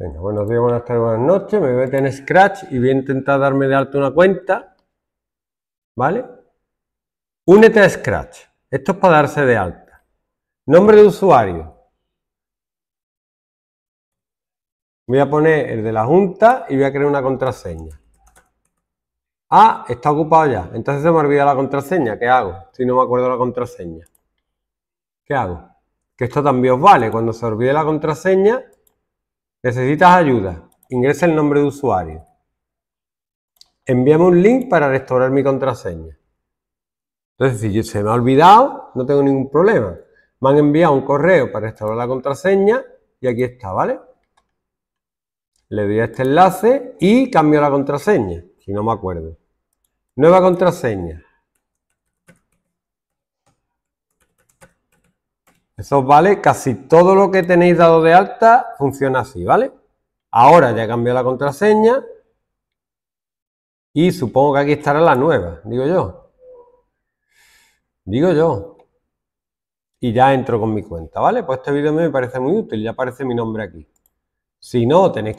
Venga, buenos días, buenas tardes, buenas noches. Me voy a en Scratch y voy a intentar darme de alta una cuenta. ¿Vale? Únete a Scratch. Esto es para darse de alta. Nombre de usuario. Voy a poner el de la junta y voy a crear una contraseña. Ah, está ocupado ya. Entonces se me olvida la contraseña. ¿Qué hago? Si no me acuerdo la contraseña. ¿Qué hago? Que esto también os vale. Cuando se olvide la contraseña, ¿Necesitas ayuda? Ingresa el nombre de usuario. Envíame un link para restaurar mi contraseña. Entonces, si se me ha olvidado, no tengo ningún problema. Me han enviado un correo para restaurar la contraseña y aquí está, ¿vale? Le doy a este enlace y cambio la contraseña, si no me acuerdo. Nueva contraseña. Eso vale, casi todo lo que tenéis dado de alta funciona así, ¿vale? Ahora ya cambió la contraseña y supongo que aquí estará la nueva, digo yo. Digo yo. Y ya entro con mi cuenta, ¿vale? Pues este vídeo me parece muy útil, ya aparece mi nombre aquí. Si no, tenéis que...